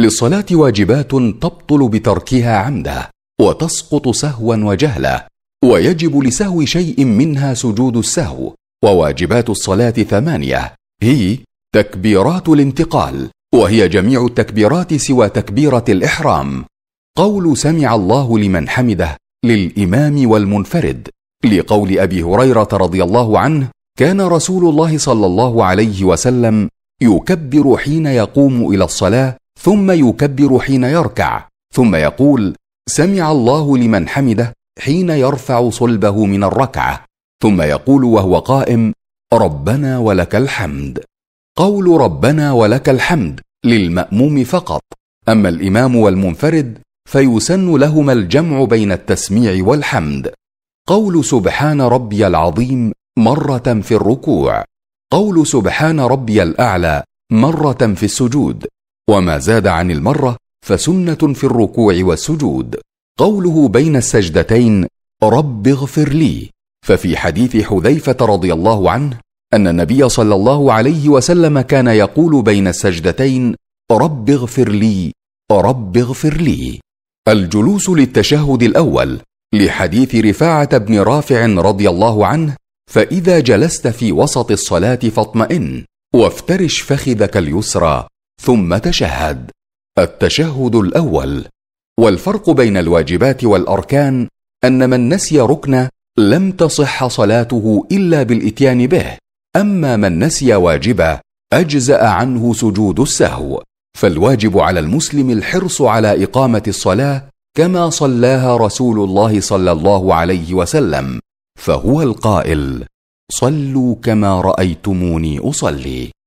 للصلاه واجبات تبطل بتركها عمدا وتسقط سهوا وجهلا ويجب لسهو شيء منها سجود السهو وواجبات الصلاه ثمانيه هي تكبيرات الانتقال وهي جميع التكبيرات سوى تكبيره الاحرام قول سمع الله لمن حمده للامام والمنفرد لقول ابي هريره رضي الله عنه كان رسول الله صلى الله عليه وسلم يكبر حين يقوم الى الصلاه ثم يكبر حين يركع ثم يقول سمع الله لمن حمده حين يرفع صلبه من الركعه ثم يقول وهو قائم ربنا ولك الحمد قول ربنا ولك الحمد للماموم فقط اما الامام والمنفرد فيسن لهما الجمع بين التسميع والحمد قول سبحان ربي العظيم مره في الركوع قول سبحان ربي الاعلى مره في السجود وما زاد عن المره فسنه في الركوع والسجود قوله بين السجدتين رب اغفر لي ففي حديث حذيفه رضي الله عنه ان النبي صلى الله عليه وسلم كان يقول بين السجدتين رب اغفر لي رب اغفر لي الجلوس للتشهد الاول لحديث رفاعه بن رافع رضي الله عنه فاذا جلست في وسط الصلاه فاطمئن وافترش فخذك اليسرى ثم تشهد التشهد الاول والفرق بين الواجبات والاركان ان من نسي ركنا لم تصح صلاته الا بالاتيان به اما من نسي واجبا اجزا عنه سجود السهو فالواجب على المسلم الحرص على اقامه الصلاه كما صلاها رسول الله صلى الله عليه وسلم فهو القائل صلوا كما رايتموني اصلي